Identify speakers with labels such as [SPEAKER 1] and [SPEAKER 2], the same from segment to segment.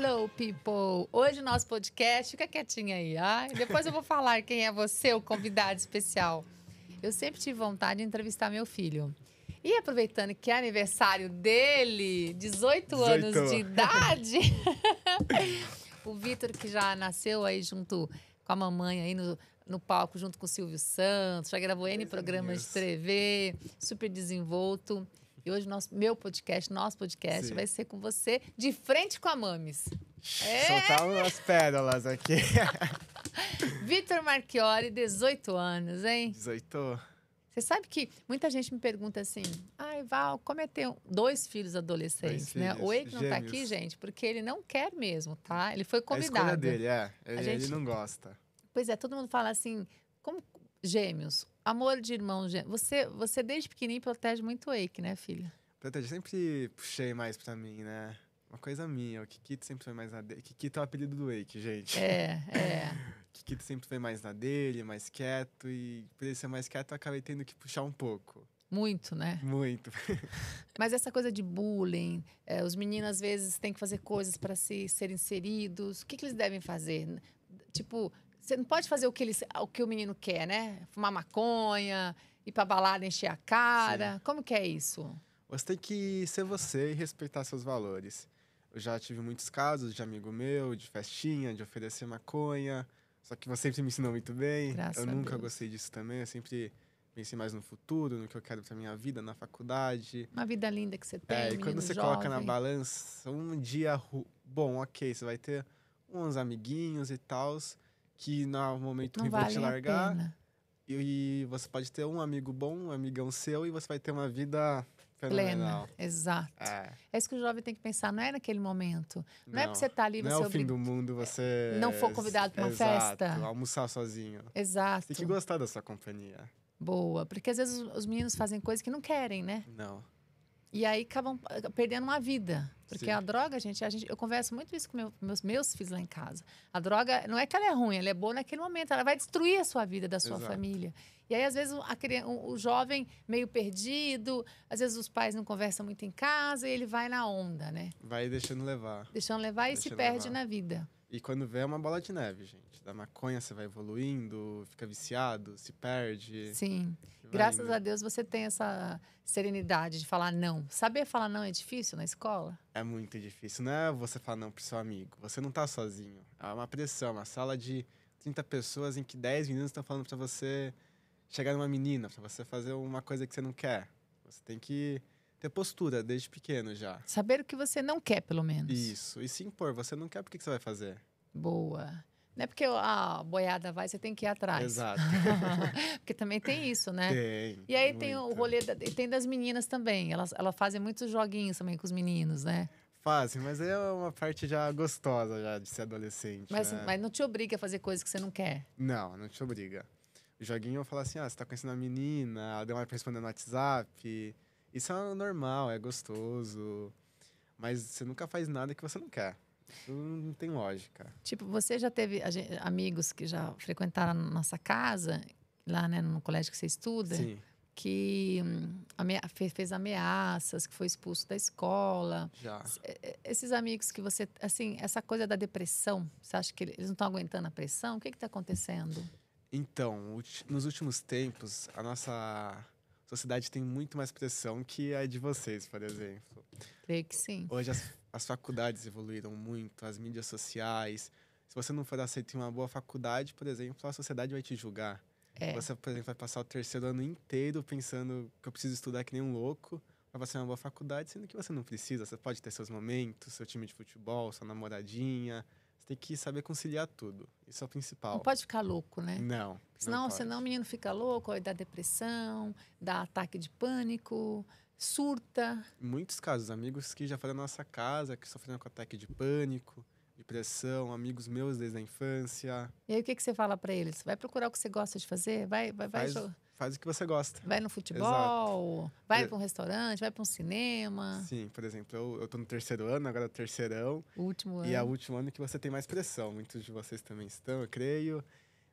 [SPEAKER 1] Hello, people! Hoje o nosso podcast, fica quietinha aí, Ah, Depois eu vou falar quem é você, o convidado especial. Eu sempre tive vontade de entrevistar meu filho. E aproveitando que é aniversário dele, 18, 18. anos de idade, o Vitor, que já nasceu aí junto com a mamãe aí no, no palco, junto com o Silvio Santos, já gravou N programas de TV, super desenvolto. E hoje nosso, meu podcast, nosso podcast, Sim. vai ser com você de frente com a Mames. É.
[SPEAKER 2] Soltar umas pérolas aqui.
[SPEAKER 1] Vitor Marchiori, 18 anos, hein?
[SPEAKER 2] 18.
[SPEAKER 1] Você sabe que muita gente me pergunta assim: ai, Val, como é ter dois filhos adolescentes, dois né? o Eike não tá aqui, gente, porque ele não quer mesmo, tá? Ele foi convidado. É a escolha dele, é. Ele, gente... ele não gosta. Pois é, todo mundo fala assim: como gêmeos? Amor de irmão, você, você desde pequenininho protege muito o Eike, né, filha?
[SPEAKER 2] Protege, sempre puxei mais pra mim, né? Uma coisa minha, o Kikito sempre foi mais na dele. Kikito é o apelido do Eike, gente. É, é. Kikito sempre foi mais na dele, mais quieto, e por ele ser mais quieto, eu acabei tendo que puxar um pouco. Muito, né? Muito.
[SPEAKER 1] Mas essa coisa de bullying, é, os meninos às vezes têm que fazer coisas para se serem inseridos. O que, que eles devem fazer? Tipo, você não pode fazer o que, ele, o que o menino quer, né? Fumar maconha, ir pra balada, encher a cara. Sim. Como que é isso?
[SPEAKER 2] Você tem que ser você e respeitar seus valores. Eu já tive muitos casos de amigo meu, de festinha, de oferecer maconha. Só que você sempre me ensinou muito bem. Graças eu nunca Deus. gostei disso também. Eu sempre pensei mais no futuro, no que eu quero pra minha vida, na faculdade.
[SPEAKER 1] Uma vida linda que você é, tem. É, e quando você jovem. coloca na
[SPEAKER 2] balança, um dia bom, ok, você vai ter uns amiguinhos e tals que no momento que vale vai te largar. E, e, você pode ter um amigo bom, um amigão seu, e você vai ter uma vida fenomenal. Plena, exato. É.
[SPEAKER 1] é isso que o jovem tem que pensar, não é naquele momento.
[SPEAKER 2] Não, é não é porque você está ali... Não é o é fim do mundo, você... É, não for convidado para uma exato, festa. almoçar sozinho. Exato. Tem que gostar da sua companhia.
[SPEAKER 1] Boa, porque às vezes os meninos fazem coisas que não querem, né? Não. E aí acabam ah, perdendo uma vida. Porque Sim. a droga, gente, a gente, eu converso muito isso com meu, meus, meus filhos lá em casa. A droga não é que ela é ruim, ela é boa naquele momento, ela vai destruir a sua vida, da sua Exato. família. E aí, às vezes, a, o, o jovem meio perdido, às vezes os pais não conversam muito em casa e ele vai na onda, né?
[SPEAKER 2] Vai deixando levar.
[SPEAKER 1] Deixando levar e Deixa se perde levar. na vida.
[SPEAKER 2] E quando vê, é uma bola de neve, gente. Da maconha você vai evoluindo, fica viciado, se perde. Sim. Graças indo. a
[SPEAKER 1] Deus você tem essa serenidade de falar não. Saber falar não é difícil na escola?
[SPEAKER 2] É muito difícil. Não é você falar não pro seu amigo. Você não tá sozinho. É uma pressão, uma sala de 30 pessoas em que 10 meninos estão falando para você chegar numa menina, para você fazer uma coisa que você não quer. Você tem que ter postura desde pequeno já.
[SPEAKER 1] Saber o que você não quer, pelo menos.
[SPEAKER 2] Isso. E se impor. Você não quer, por que você vai fazer?
[SPEAKER 1] Boa. Não é porque a ah, boiada vai, você tem que ir atrás. Exato. porque também tem isso, né? Tem. E aí muito. tem o rolê da, tem das meninas também. Elas, elas fazem muitos joguinhos também com os meninos, né?
[SPEAKER 2] Fazem, mas é uma parte já gostosa já de ser adolescente. Mas, né? mas não
[SPEAKER 1] te obriga a fazer coisas que você não quer.
[SPEAKER 2] Não, não te obriga. O joguinho eu falo assim: ah, você tá conhecendo a menina, ela deu uma responder no WhatsApp. Isso é normal, é gostoso. Mas você nunca faz nada que você não quer. Isso não tem lógica.
[SPEAKER 1] Tipo, você já teve gente, amigos que já frequentaram a nossa casa, lá né, no colégio que você estuda? Sim. Que hum, amea fez ameaças, que foi expulso da escola. Já. Esses amigos que você. Assim, essa coisa da depressão, você acha que eles não estão aguentando a pressão? O que está acontecendo?
[SPEAKER 2] Então, nos últimos tempos, a nossa sociedade tem muito mais pressão que a de vocês, por exemplo.
[SPEAKER 1] Creio que sim. Hoje
[SPEAKER 2] as, as faculdades evoluíram muito, as mídias sociais. Se você não for aceito em uma boa faculdade, por exemplo, a sociedade vai te julgar. É. Você, por exemplo, vai passar o terceiro ano inteiro pensando que eu preciso estudar que nem um louco para você uma boa faculdade, sendo que você não precisa. Você pode ter seus momentos, seu time de futebol, sua namoradinha, tem que saber conciliar tudo. Isso é o principal. Não pode
[SPEAKER 1] ficar louco, né?
[SPEAKER 2] Não. Senão, não senão o
[SPEAKER 1] menino fica louco, aí dá depressão, dá ataque de pânico, surta.
[SPEAKER 2] Muitos casos, amigos que já foram na nossa casa, que sofreram com ataque de pânico, depressão, amigos meus desde a infância.
[SPEAKER 1] E aí o que, que você fala para eles? Vai procurar o que você gosta de fazer? Vai, vai, vai. Faz
[SPEAKER 2] faz o que você gosta. Vai no futebol,
[SPEAKER 1] Exato. vai para um restaurante, vai para um cinema.
[SPEAKER 2] Sim, por exemplo, eu, eu tô no terceiro ano, agora é terceirão.
[SPEAKER 1] O último ano. E é o
[SPEAKER 2] último ano que você tem mais pressão. Muitos de vocês também estão, eu creio.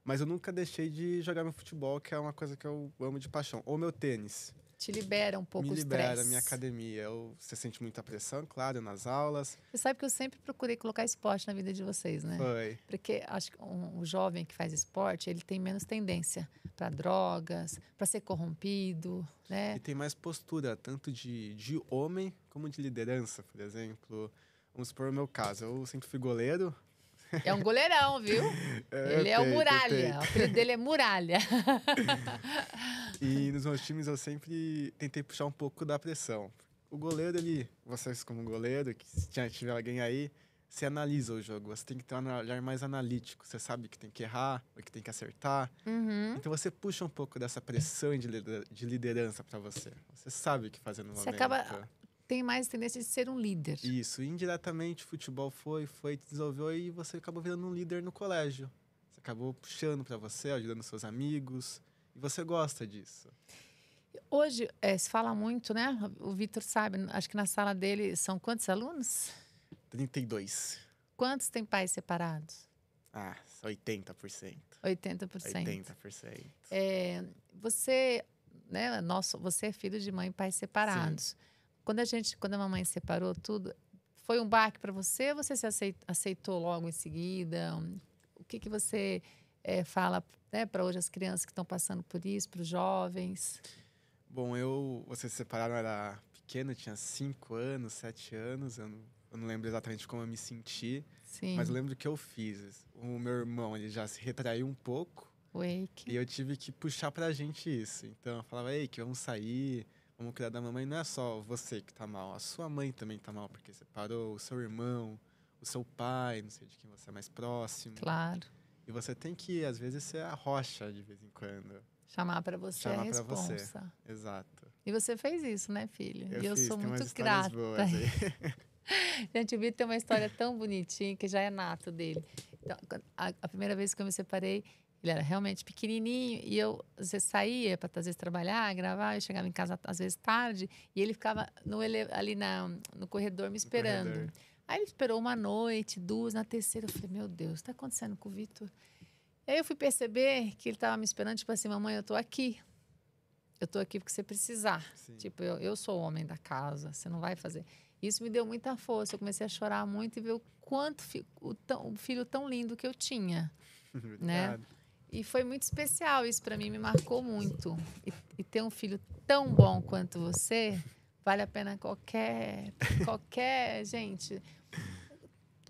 [SPEAKER 2] Mas eu nunca deixei de jogar meu futebol, que é uma coisa que eu amo de paixão. Ou meu tênis
[SPEAKER 1] te libera um pouco Me o estresse. minha
[SPEAKER 2] academia. Eu, você sente muita pressão, claro, nas aulas.
[SPEAKER 1] Você sabe que eu sempre procurei colocar esporte na vida de vocês, né? Foi. Porque acho que um, um jovem que faz esporte, ele tem menos tendência para drogas, para ser corrompido, né? E
[SPEAKER 2] tem mais postura, tanto de, de homem como de liderança, por exemplo. Vamos supor o meu caso. Eu sempre fui goleiro, é um
[SPEAKER 1] goleirão, viu?
[SPEAKER 2] É, ele é o Muralha. O
[SPEAKER 1] apelido dele é Muralha.
[SPEAKER 2] e nos meus times eu sempre tentei puxar um pouco da pressão. O goleiro, ele, vocês como goleiro, que se tiver alguém aí, você analisa o jogo. Você tem que ter um olhar mais analítico. Você sabe que tem que errar, o que tem que acertar. Uhum. Então você puxa um pouco dessa pressão de liderança para você. Você sabe o que fazer no você Acaba então
[SPEAKER 1] tem mais tendência de ser um líder.
[SPEAKER 2] Isso, indiretamente futebol foi, foi, desenvolveu e você acabou virando um líder no colégio. Você acabou puxando para você, ajudando seus amigos e você gosta disso.
[SPEAKER 1] Hoje é, se fala muito, né? O Vitor sabe, acho que na sala dele são quantos alunos?
[SPEAKER 2] 32.
[SPEAKER 1] Quantos têm pais separados?
[SPEAKER 2] Ah, 80%. 80%. 80%.
[SPEAKER 1] É, você, né, nosso, você é filho de mãe e pais separados. Sim. Quando a gente, quando a mamãe separou tudo, foi um baque para você? Você se aceitou logo em seguida? O que que você é, fala né, para hoje as crianças que estão passando por isso, para os jovens?
[SPEAKER 2] Bom, eu, vocês se separaram era pequeno, tinha cinco anos, sete anos, eu não, eu não lembro exatamente como eu me senti, Sim. mas lembro do que eu fiz. O meu irmão, ele já se retraiu um pouco. Wake. E eu tive que puxar pra gente isso. Então eu falava, ei, que vamos sair, como cuidar da mamãe não é só você que tá mal, a sua mãe também tá mal, porque separou, o seu irmão, o seu pai, não sei de quem você é mais próximo. Claro. E você tem que, às vezes, ser a rocha de vez em quando. Chamar para você é Chamar a responsa. Você. Exato.
[SPEAKER 1] E você fez isso, né, filho? Eu e eu fiz, sou muito grata. Gente, o Vitor tem uma história tão bonitinha que já é nato dele. Então, a, a primeira vez que eu me separei, ele era realmente pequenininho e eu às vezes saía para às vezes trabalhar, gravar, eu chegava em casa às vezes tarde e ele ficava no ele, ali na, no corredor me esperando. Corredor. Aí ele esperou uma noite, duas, na terceira eu falei: "Meu Deus, está acontecendo com o Vitor?" Aí eu fui perceber que ele estava me esperando, tipo assim, mamãe, eu tô aqui. Eu tô aqui porque você precisar. Sim. Tipo, eu, eu sou o homem da casa, você não vai fazer. Isso me deu muita força. Eu comecei a chorar muito e ver o quanto o, tão, o filho tão lindo que eu tinha. Né? Obrigado. né? E foi muito especial isso para mim, me marcou muito. E, e, ter um filho tão bom quanto você, vale a pena qualquer. qualquer. gente,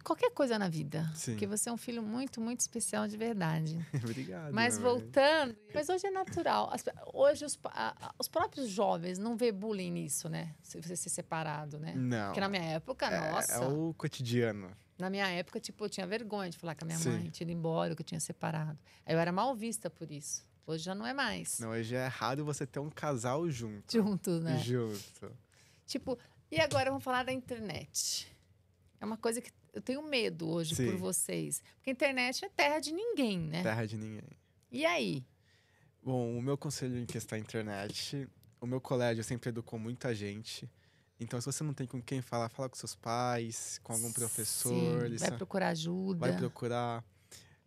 [SPEAKER 1] qualquer coisa na vida. Sim. Porque você é um filho muito, muito especial de verdade.
[SPEAKER 2] Obrigado. Mas né,
[SPEAKER 1] voltando. Mas hoje é natural. As, hoje os, a, os próprios jovens não vê bullying nisso, né? Se você ser separado, né? Não. Porque na minha época, é, é nossa. É
[SPEAKER 2] o cotidiano.
[SPEAKER 1] Na minha época, tipo, eu tinha vergonha de falar com a minha Sim. mãe, tinha ido embora, que eu tinha separado. Eu era mal vista por isso. Hoje já não é mais.
[SPEAKER 2] Não, hoje é errado você ter um casal junto.
[SPEAKER 1] Junto, né?
[SPEAKER 2] Junto.
[SPEAKER 1] Tipo, e agora vamos falar da internet. É uma coisa que eu tenho medo hoje Sim. por vocês. Porque a internet é terra de ninguém, né? Terra
[SPEAKER 2] de ninguém. E aí? Bom, o meu conselho em questão da internet, o meu colégio sempre educou muita gente. Então, se você não tem com quem falar, fala com seus pais, com algum professor. Sim, vai procurar ajuda. Vai procurar.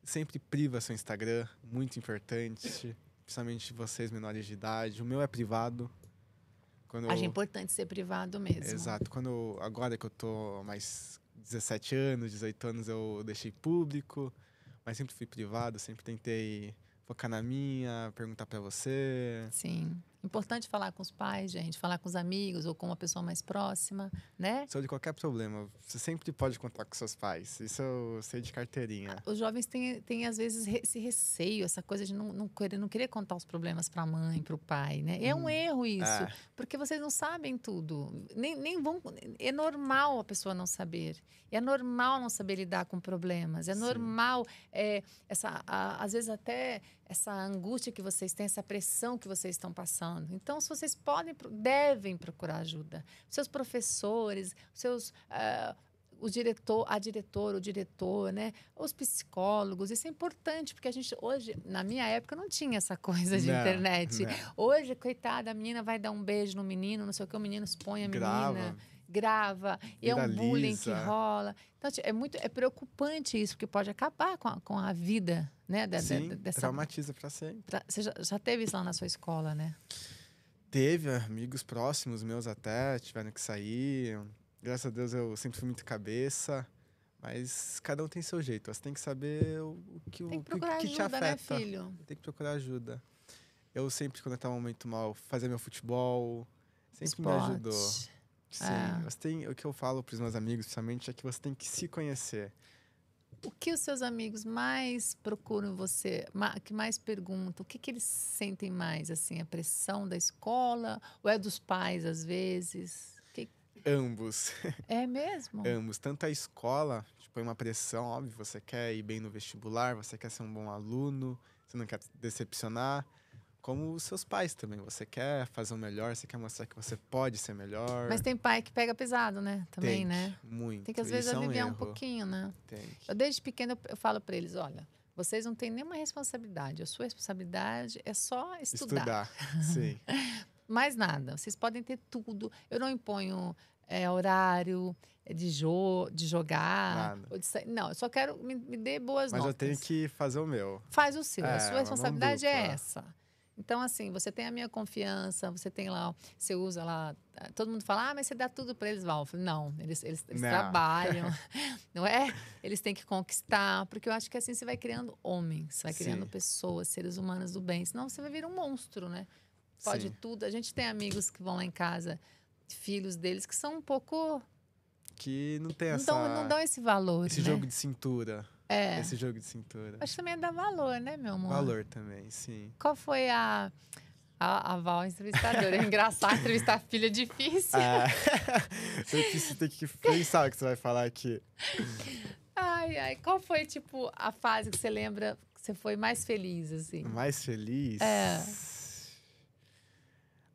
[SPEAKER 2] Sempre priva seu Instagram, muito importante. Principalmente vocês menores de idade. O meu é privado. Quando Acho
[SPEAKER 1] importante ser privado mesmo. Exato.
[SPEAKER 2] Quando agora que eu tô mais 17 anos, 18 anos eu deixei público, mas sempre fui privado, sempre tentei focar na minha, perguntar para você. Sim.
[SPEAKER 1] Importante falar com os pais, gente, falar com os amigos ou com uma pessoa mais próxima,
[SPEAKER 2] né? Sobre qualquer problema, você sempre pode contar com seus pais. Isso eu sei de carteirinha.
[SPEAKER 1] Os jovens têm, têm às vezes, esse receio, essa coisa de não, não, querer, não querer contar os problemas para a mãe, para o pai, né? E é um uhum. erro isso, é. porque vocês não sabem tudo. Nem, nem vão. É normal a pessoa não saber. É normal não saber lidar com problemas. É Sim. normal, é, essa, a, às vezes, até essa angústia que vocês têm, essa pressão que vocês estão passando passando. Então, se vocês podem, devem procurar ajuda. Seus professores, seus uh, ah, o diretor, a diretora, o diretor, né? Os psicólogos, isso é importante, porque a gente hoje, na minha época, não tinha essa coisa de não, internet. Não. Hoje, coitada, a menina vai dar um beijo no menino, não sei o que, o menino expõe a menina grava, e é um bullying que rola. Então, assim, é muito é preocupante isso, porque pode acabar com a, com a vida, né? Da, Sim, dessa... traumatiza para sempre. Pra, você já, já teve isso lá na sua escola, né?
[SPEAKER 2] Teve, amigos próximos meus até tiveram que sair. Graças a Deus eu sempre fui muito cabeça. Mas cada um tem seu jeito. Você tem que saber o, o que, o, que, que, ajuda, que te né, afeta. Né, tem que procurar ajuda. Eu sempre, quando eu estava momento mal, fazia meu futebol. Sempre Esporte. me ajudou. Sim, você é. tem, o que eu falo para os meus amigos, principalmente, é que você tem que se conhecer.
[SPEAKER 1] O que os seus amigos mais procuram você, que mais perguntam? O que, que eles sentem mais? Assim, a pressão da escola ou é dos pais às vezes? Que...
[SPEAKER 2] Ambos.
[SPEAKER 1] É mesmo? Ambos.
[SPEAKER 2] Tanto a escola tipo põe é uma pressão, óbvio, você quer ir bem no vestibular, você quer ser um bom aluno, você não quer decepcionar como os seus pais também. Você quer fazer o melhor, você quer mostrar que você pode ser melhor. Mas tem
[SPEAKER 1] pai que pega pesado, né? Também, tem, né?
[SPEAKER 2] Muito. Tem que às vezes aliviar é um, um, pouquinho, né? Tem. Eu
[SPEAKER 1] desde pequeno eu falo para eles, olha, vocês não têm nenhuma responsabilidade. A sua responsabilidade é só estudar. Estudar, sim. Mais nada. Vocês podem ter tudo. Eu não imponho é, horário é, de, jo de jogar. Nada. Ou de não, eu só quero me, me dê boas Mas notas. Mas eu
[SPEAKER 2] tenho que fazer o meu. Faz o seu. É, a sua responsabilidade é essa.
[SPEAKER 1] Então, assim, você tem a minha confiança, você tem lá, você usa lá. Todo mundo fala, ah, mas você dá tudo para eles, Val. Falo, não, eles, eles, eles não. trabalham, não é? Eles têm que conquistar, porque eu acho que assim você vai criando homens, você vai criando Sim. pessoas, seres humanos do bem. Senão você vai virar um monstro, né? Pode Sim. tudo. A gente tem amigos que vão lá em casa, filhos deles, que são um pouco.
[SPEAKER 2] Que não tem essa. Não dão, não dão esse valor. Esse né? jogo de cintura. É. Esse jogo de cintura. Acho
[SPEAKER 1] que também é valor, né, meu amor? Valor
[SPEAKER 2] também, sim.
[SPEAKER 1] Qual foi a. A, a Val, entrevistadora. É engraçado entrevistar filha é difícil. Ah,
[SPEAKER 2] eu é disse, tem que pensar o que você vai falar aqui.
[SPEAKER 1] Ai, ai. Qual foi, tipo, a fase que você lembra que você foi mais feliz, assim?
[SPEAKER 2] Mais feliz? É.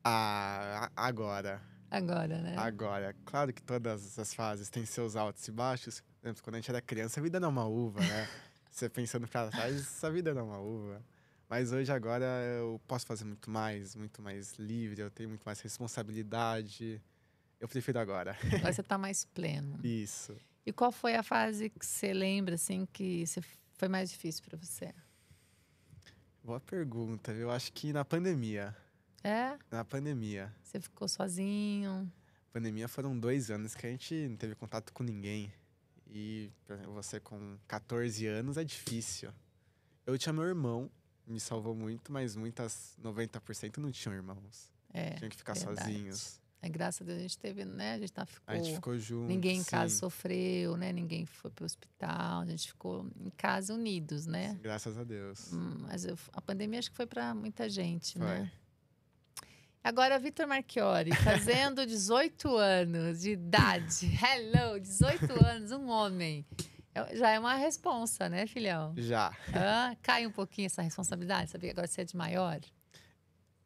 [SPEAKER 2] Ah, agora.
[SPEAKER 1] Agora, né?
[SPEAKER 2] Agora. Claro que todas as fases têm seus altos e baixos, exemplo, quando a gente era criança, a vida não é uma uva, né? Você pensando pra trás, a vida não é uma uva. Mas hoje, agora, eu posso fazer muito mais, muito mais livre, eu tenho muito mais responsabilidade. Eu prefiro agora. Agora você
[SPEAKER 1] tá mais pleno. Isso. E qual foi a fase que você lembra, assim, que foi mais difícil para você?
[SPEAKER 2] Boa pergunta. Eu acho que na pandemia. É? Na pandemia.
[SPEAKER 1] Você ficou sozinho?
[SPEAKER 2] Pandemia foram dois anos que a gente não teve contato com ninguém. E você com 14 anos é difícil. Eu tinha meu irmão, me salvou muito, mas muitas 90% não tinham irmãos. É, tinham que ficar verdade. sozinhos.
[SPEAKER 1] É, graças a Deus a gente teve, né? A gente, tá, ficou, a gente ficou junto. Ninguém em casa sim. sofreu, né? Ninguém foi pro hospital. A gente ficou em casa unidos, né?
[SPEAKER 2] Graças a Deus. Hum, mas eu,
[SPEAKER 1] a pandemia acho que foi para muita gente, né? foi. né? Agora, Vitor Marchiori, fazendo 18 anos de idade. Hello, 18 anos, um homem. É, já é uma responsa, né, filhão?
[SPEAKER 2] Já. Ah,
[SPEAKER 1] cai um pouquinho essa responsabilidade, sabia? Agora você é de maior.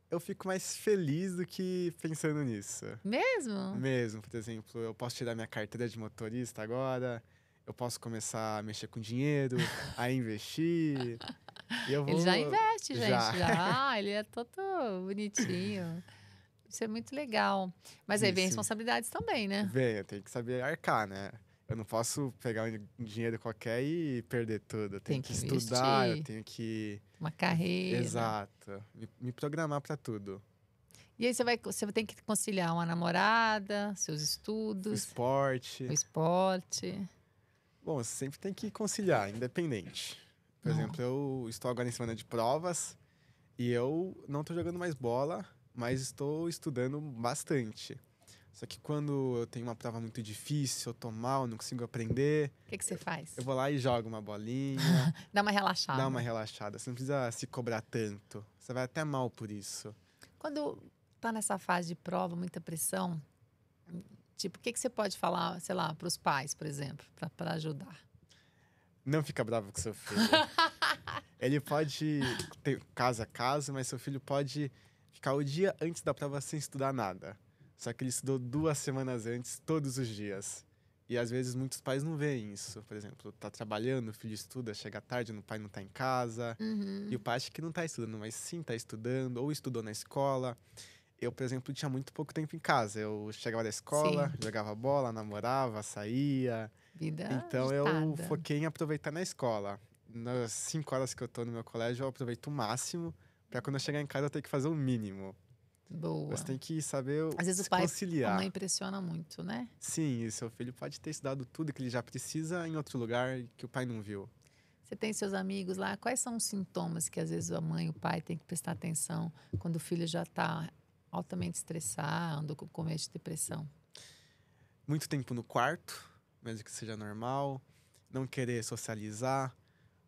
[SPEAKER 2] Eu fico mais feliz do que pensando nisso.
[SPEAKER 1] Mesmo?
[SPEAKER 2] Mesmo. Por exemplo, eu posso tirar minha carteira de motorista agora, eu posso começar a mexer com dinheiro, a investir. Vou... Ele já investe, gente. Já. já.
[SPEAKER 1] Ah, ele é todo bonitinho. Isso é muito legal. Mas aí Isso. vem responsabilidades também, né?
[SPEAKER 2] Vem, eu tenho que saber arcar, né? Eu não posso pegar um dinheiro qualquer e perder tudo. Eu tenho tem que, que estudar, eu tenho que. Uma carreira. Exato. Me, me programar para tudo.
[SPEAKER 1] E aí você vai, você tem que conciliar uma namorada, seus estudos. O
[SPEAKER 2] esporte. O esporte. Bom, você sempre tem que conciliar, independente. Por não. exemplo, eu estou agora em semana de provas e eu não estou jogando mais bola, mas estou estudando bastante. Só que quando eu tenho uma prova muito difícil, eu tô mal, não consigo aprender.
[SPEAKER 1] O que, você faz? Eu
[SPEAKER 2] vou lá e jogo uma bolinha.
[SPEAKER 1] dá uma relaxada. Dá uma
[SPEAKER 2] relaxada. Você não precisa se cobrar tanto. Você vai até mal por isso.
[SPEAKER 1] Quando tá nessa fase de prova, muita pressão, tipo, o que, que você pode falar, sei lá, para os pais, por exemplo, para
[SPEAKER 2] ajudar? Não fica bravo com seu filho. ele pode ter casa a casa mas seu filho pode ficar o dia antes da prova sem estudar nada. Só que ele estudou duas semanas antes, todos os dias. E às vezes muitos pais não veem isso. Por exemplo, tá trabalhando, o filho estuda, chega tarde, o pai não tá em casa. Uhum. E o pai acha que não tá estudando, mas sim tá estudando, ou estudou na escola. Eu, por exemplo, tinha muito pouco tempo em casa. Eu chegava da escola, sim. jogava bola, namorava, saía. Vida Então agitada. eu foquei em aproveitar na escola. Nas cinco horas que eu tô no meu colégio, eu aproveito o máximo para quando eu chegar em casa eu ter que fazer o mínimo. Boa. Você tem que saber Às vezes o pai conciliar. a mãe
[SPEAKER 1] impressiona muito, né?
[SPEAKER 2] Sim, e seu filho pode ter estudado tudo que ele já precisa em outro lugar que o pai não viu.
[SPEAKER 1] Você tem seus amigos lá, quais são os sintomas que às vezes a mãe e o pai tem que prestar atenção quando o filho já está altamente estressado, com comete depressão?
[SPEAKER 2] Muito tempo no quarto, mesmo que seja normal, não querer socializar.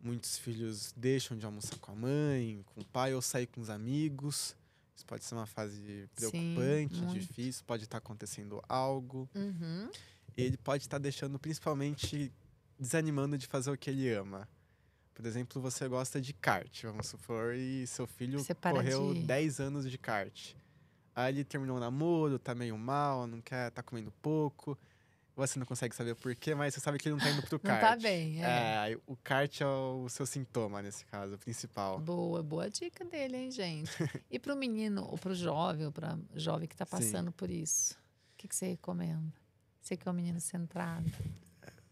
[SPEAKER 2] Muitos filhos deixam de almoçar com a mãe, com o pai, ou sair com os amigos. Isso pode ser uma fase preocupante, Sim, difícil, pode estar tá acontecendo algo. Uhum. Ele pode estar tá deixando, principalmente, desanimando de fazer o que ele ama. Por exemplo, você gosta de kart, vamos supor, e seu filho correu de... 10 anos de kart. Aí ele terminou o namoro, tá meio mal, não quer, tá comendo pouco você não consegue saber por quê, mas você sabe que ele não tá indo pro kart. não tá bem, é. é. O kart é o seu sintoma nesse caso, o principal. Boa, boa dica dele, hein, gente?
[SPEAKER 1] e pro menino, ou pro jovem, ou pra
[SPEAKER 2] jovem que tá passando Sim.
[SPEAKER 1] por isso, o que, que você recomenda? Você que é um menino centrado.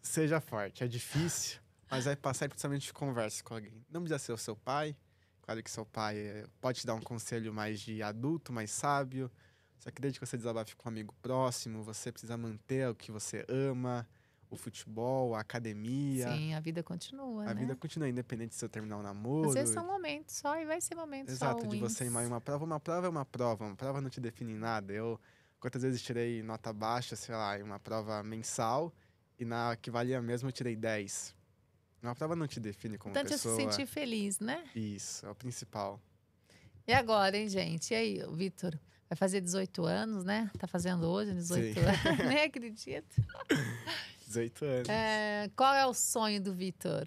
[SPEAKER 2] Seja forte, é difícil, mas vai passar e principalmente converse com alguém. Não precisa ser o seu pai, claro que seu pai eh, pode te dar um conselho mais de adulto, mais sábio, só que desde que você desabafe com um amigo próximo, você precisa manter o que você ama, o futebol, a academia. Sim, a
[SPEAKER 1] vida continua. A né? vida
[SPEAKER 2] continua, independente se eu terminar o um namoro. Às vezes são
[SPEAKER 1] momentos só e vai ser momentos Exato, só. Exato, de você
[SPEAKER 2] ir mais uma prova. Uma prova é uma prova, uma prova não te define em nada. Eu, quantas vezes tirei nota baixa, sei lá, em uma prova mensal e na que valia mesmo eu tirei 10. Uma prova não te define como Tanto pessoa. Tanto se sentir
[SPEAKER 1] feliz, né?
[SPEAKER 2] Isso, é o principal.
[SPEAKER 1] E agora, hein, gente? E aí, Vitor? Vai fazer 18 anos, né? Tá fazendo hoje 18 Sim. anos, nem acredito.
[SPEAKER 2] 18 anos.
[SPEAKER 1] É, qual é o sonho do Vitor?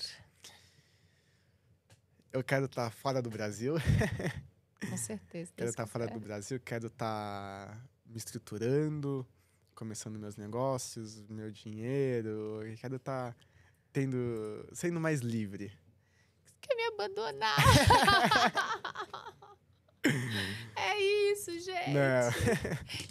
[SPEAKER 2] Eu quero estar tá fora do Brasil.
[SPEAKER 1] Com certeza. quero estar tá fora do
[SPEAKER 2] Brasil, quero estar tá me estruturando, começando meus negócios, meu dinheiro. Quero estar tá tendo. sendo mais livre.
[SPEAKER 1] Quer me abandonar? Uhum. É isso, gente. Não. Né?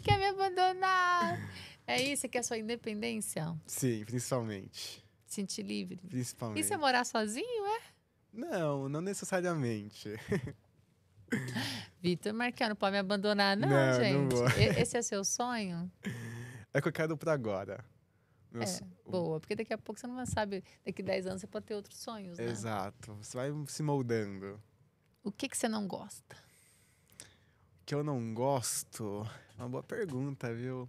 [SPEAKER 1] Quer me abandonar? É isso que é a sua independência?
[SPEAKER 2] Sim, principalmente.
[SPEAKER 1] Sentir livre?
[SPEAKER 2] Principalmente. Isso é
[SPEAKER 1] morar sozinho, é?
[SPEAKER 2] Não, não necessariamente.
[SPEAKER 1] Vitor não pode me abandonar, não, não gente. Não Esse é seu sonho?
[SPEAKER 2] É que eu quero pra agora. Meu é, so... boa,
[SPEAKER 1] porque daqui a pouco você não sabe, daqui a 10 anos você pode ter outros sonhos, né?
[SPEAKER 2] Exato, você vai se moldando.
[SPEAKER 1] O que, que você não gosta?
[SPEAKER 2] que eu não gosto? Uma boa pergunta, viu?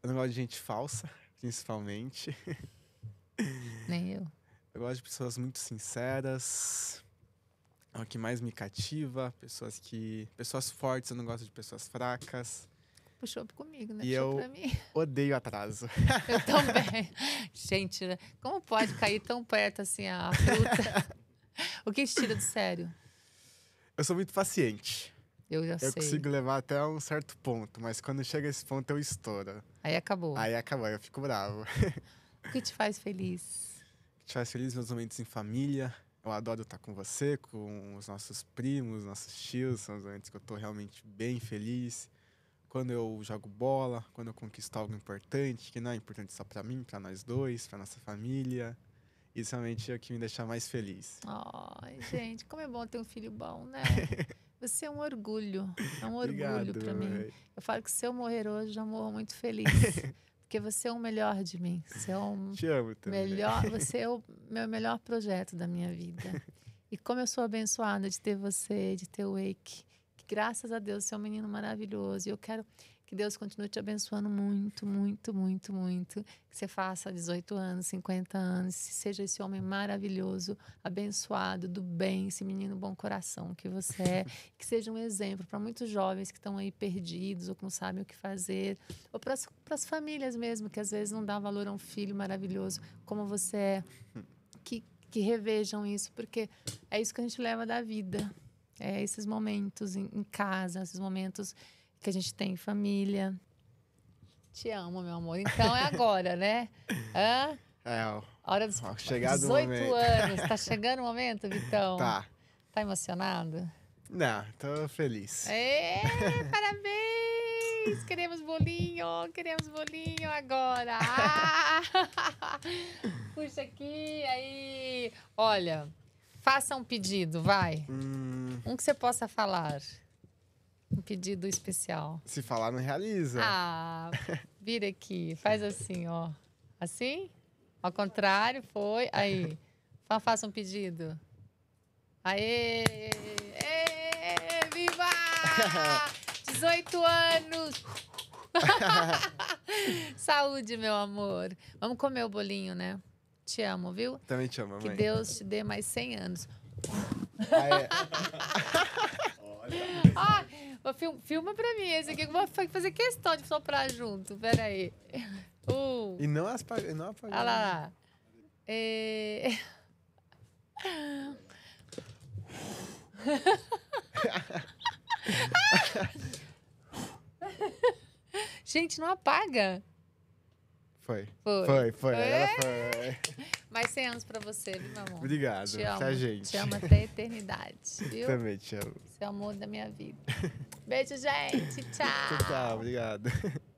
[SPEAKER 2] Eu não gosto de gente falsa, principalmente. Nem eu. Eu gosto de pessoas muito sinceras. É o que mais me cativa. Pessoas que. Pessoas fortes, eu não gosto de pessoas fracas. Puxou comigo, né? E eu odeio atraso. Eu
[SPEAKER 1] também. gente, né? como pode cair tão perto assim a fruta? o que te tira do sério?
[SPEAKER 2] Eu sou muito paciente. Eu já eu sei. consigo levar até um certo ponto, mas quando chega esse ponto eu estouro. Aí acabou. Aí acabou, eu fico bravo.
[SPEAKER 1] O que te faz feliz?
[SPEAKER 2] O que te faz feliz meus momentos em família. Eu adoro estar com você, com os nossos primos, nossos tios, são os momentos que eu estou realmente bem feliz. Quando eu jogo bola, quando eu conquisto algo importante, que não é importante só para mim, para nós dois, para nossa família. Isso realmente é o que me deixa mais feliz. Ai,
[SPEAKER 1] gente, como é bom ter um filho bom, né? Você é um orgulho, é um orgulho para mim. Eu falo que se eu morrer hoje, eu morro muito feliz. porque você é o melhor de mim. Você é o Te amo também. melhor, você é o meu melhor projeto da minha vida. E como eu sou abençoada de ter você, de ter o Wake. graças a Deus, você é um menino maravilhoso. E eu quero que Deus continue te abençoando muito, muito, muito, muito. Que você faça 18 anos, 50 anos, seja esse homem maravilhoso, abençoado, do bem, esse menino bom coração que você é. Que seja um exemplo para muitos jovens que estão aí perdidos ou que não sabem o que fazer. Ou para as famílias mesmo, que às vezes não dá valor a um filho maravilhoso como você é. Que, que revejam isso, porque é isso que a gente leva da vida. É esses momentos em, em casa, esses momentos que a gente tem família. Te amo, meu amor. Então é agora, né? Hã?
[SPEAKER 2] É, ó. Hora dos ó, 18 anos. Tá chegando
[SPEAKER 1] o momento, Vitão? Tá. Tá emocionado?
[SPEAKER 2] Não, tô feliz.
[SPEAKER 1] É, parabéns! Queremos bolinho, queremos bolinho agora. Ah! Puxa aqui, aí. Olha, faça um pedido, vai. Hum. Um que você possa falar um pedido especial.
[SPEAKER 2] Se falar, não realiza.
[SPEAKER 1] Ah, vira aqui, faz assim, ó. Assim? Ao contrário, foi. Aí, faça um pedido. Aê! Aê! Viva! 18 anos! Saúde, meu amor. Vamos comer o bolinho, né? Te amo, viu? Também te amo, mãe. Que Deus te dê mais 100 anos. é. ah, filma pra mim esse aqui, que eu vou fazer questão de soprar junto. Pera aí. Um.
[SPEAKER 2] Uh. E não é apagar. pag... não é apagou. Olha ah, né? lá.
[SPEAKER 1] É... Gente, não apaga. Foi. Foi. Foi, foi. Ela foi. Mais 100 anos pra você, viu, meu amor? Obrigado. Te tá, amo. Tá, gente. Te amo até a eternidade, viu? Também te amo. Você é o amor da minha vida. Beijo, gente. Tchau. Então tchau, tá,
[SPEAKER 2] tchau. Obrigado.